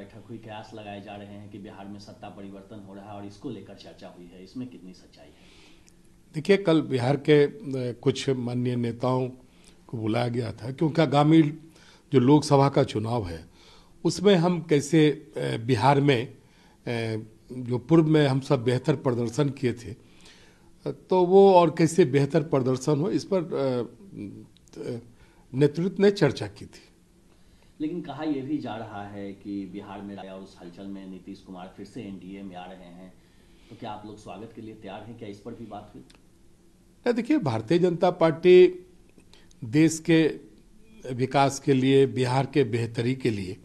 बैठक हुई कयास लगाए जा रहे हैं कि बिहार में सत्ता परिवर्तन हो रहा है और इसको लेकर चर्चा हुई है इसमें कितनी सच्चाई है देखिए कल बिहार के कुछ माननीय नेताओं को बुलाया गया था क्योंकि आगामी जो लोकसभा का चुनाव है उसमें हम कैसे बिहार में जो पूर्व में हम सब बेहतर प्रदर्शन किए थे तो वो और कैसे बेहतर प्रदर्शन हो इस पर नेतृत्व ने चर्चा की थी लेकिन कहा यह भी जा रहा है कि बिहार में और उस हलचल में नीतीश कुमार फिर से एनडीए में आ रहे हैं तो क्या आप लोग स्वागत के लिए तैयार हैं क्या इस पर भी बात हुई देखिए भारतीय जनता पार्टी देश के विकास के लिए बिहार के बेहतरी के लिए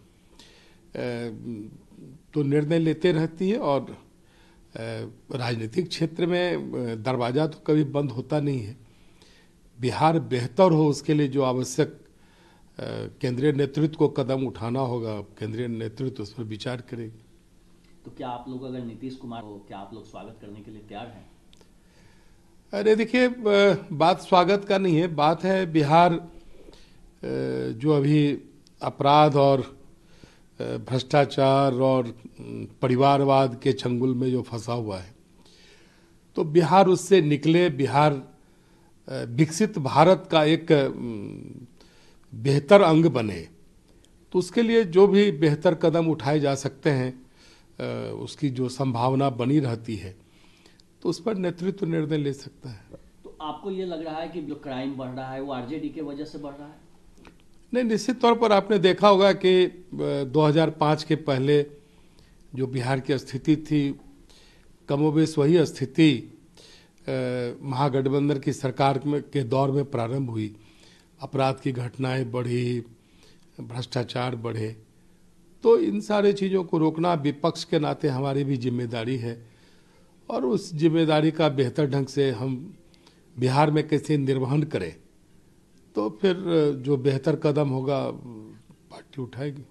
तो निर्णय लेते रहती है और राजनीतिक क्षेत्र में दरवाज़ा तो कभी बंद होता नहीं है बिहार बेहतर हो उसके लिए जो आवश्यक केंद्रीय नेतृत्व को कदम उठाना होगा केंद्रीय नेतृत्व उस पर विचार करेगी तो क्या आप लोग अगर नीतीश कुमार हो क्या आप लोग स्वागत करने के लिए तैयार हैं अरे देखिए बात स्वागत का नहीं है बात है बिहार जो अभी अपराध और भ्रष्टाचार और परिवारवाद के चंगुल में जो फंसा हुआ है तो बिहार उससे निकले बिहार विकसित भारत का एक बेहतर अंग बने तो उसके लिए जो भी बेहतर कदम उठाए जा सकते हैं उसकी जो संभावना बनी रहती है तो उस पर नेतृत्व निर्णय ले सकता है तो आपको ये लग रहा है कि जो क्राइम बढ़ रहा है वो आरजेडी के वजह से बढ़ रहा है नहीं निश्चित तौर पर आपने देखा होगा कि 2005 के पहले जो बिहार की स्थिति थी कमोबेश वही स्थिति महागठबंधन की सरकार के दौर में प्रारंभ हुई अपराध की घटनाएं बढ़ी भ्रष्टाचार बढ़े तो इन सारे चीज़ों को रोकना विपक्ष के नाते हमारी भी जिम्मेदारी है और उस जिम्मेदारी का बेहतर ढंग से हम बिहार में कैसे निर्वहन करें तो फिर जो बेहतर कदम होगा पार्टी उठाएगी